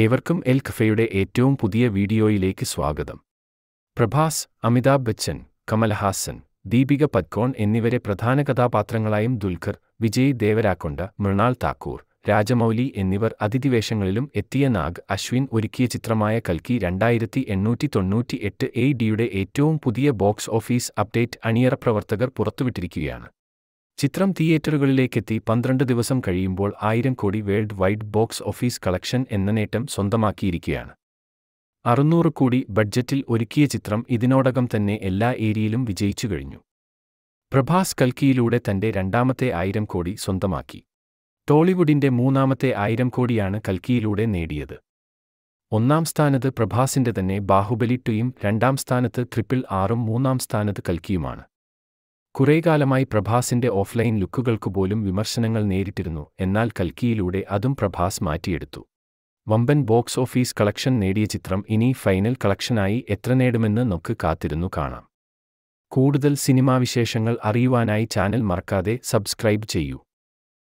ഏവർക്കും എൽ ഖഫയുടെ ഏറ്റവും പുതിയ വീഡിയോയിലേക്ക് സ്വാഗതം പ്രഭാസ് അമിതാഭ് ബച്ചൻ കമൽഹാസൻ ദീപിക പത്കോൺ എന്നിവരെ പ്രധാന കഥാപാത്രങ്ങളായും ദുൽഖർ വിജയ് ദേവരാക്കൊണ്ട മൃണാൾ താക്കൂർ രാജമൗലി എന്നിവർ അതിഥിവേഷങ്ങളിലും എത്തിയ നാഗ് അശ്വിൻ ഒരുക്കിയ ചിത്രമായ കൽക്കി രണ്ടായിരത്തി എണ്ണൂറ്റി തൊണ്ണൂറ്റി എട്ട് എ ഡിയുടെ ഏറ്റവും പുതിയ ബോക്സ് ഓഫീസ് അപ്ഡേറ്റ് അണിയറ പ്രവർത്തകർ പുറത്തുവിട്ടിരിക്കുകയാണ് ചിത്രം തിയേറ്ററുകളിലേക്കെത്തി പന്ത്രണ്ട് ദിവസം കഴിയുമ്പോൾ ആയിരം crore world wide box office collection എന്ന നേട്ടം സ്വന്തമാക്കിയിരിക്കുകയാണ് അറുന്നൂറ് കോടി ബഡ്ജറ്റിൽ ഒരുക്കിയ ചിത്രം ഇതിനോടകം തന്നെ എല്ലാ ഏരിയയിലും വിജയിച്ചു കഴിഞ്ഞു പ്രഭാസ് കൽക്കിയിലൂടെ തന്റെ രണ്ടാമത്തെ ആയിരം കോടി സ്വന്തമാക്കി ടോളിവുഡിന്റെ മൂന്നാമത്തെ ആയിരം കോടിയാണ് കൽക്കിയിലൂടെ നേടിയത് ഒന്നാം സ്ഥാനത്ത് പ്രഭാസിന്റെ തന്നെ ബാഹുബലി ടുയും രണ്ടാം സ്ഥാനത്ത് ട്രിപ്പിൾ ആറും മൂന്നാം സ്ഥാനത്ത് കൽക്കിയുമാണ് കുറേകാലമായി പ്രഭാസിന്റെ ഓഫ്ലൈൻ ലുക്കുകൾക്ക് പോലും വിമർശനങ്ങൾ നേരിട്ടിരുന്നു എന്നാൽ കൽക്കിയിലൂടെ അതും പ്രഭാസ് മാറ്റിയെടുത്തു വമ്പൻ ബോക്സ് ഓഫീസ് കളക്ഷൻ നേടിയ ചിത്രം ഇനി ഫൈനൽ കളക്ഷനായി എത്ര നേടുമെന്ന് നമുക്ക് കാത്തിരുന്നു കാണാം കൂടുതൽ സിനിമാവിശേഷങ്ങൾ അറിയുവാനായി ചാനൽ മറക്കാതെ സബ്സ്ക്രൈബ് ചെയ്യൂ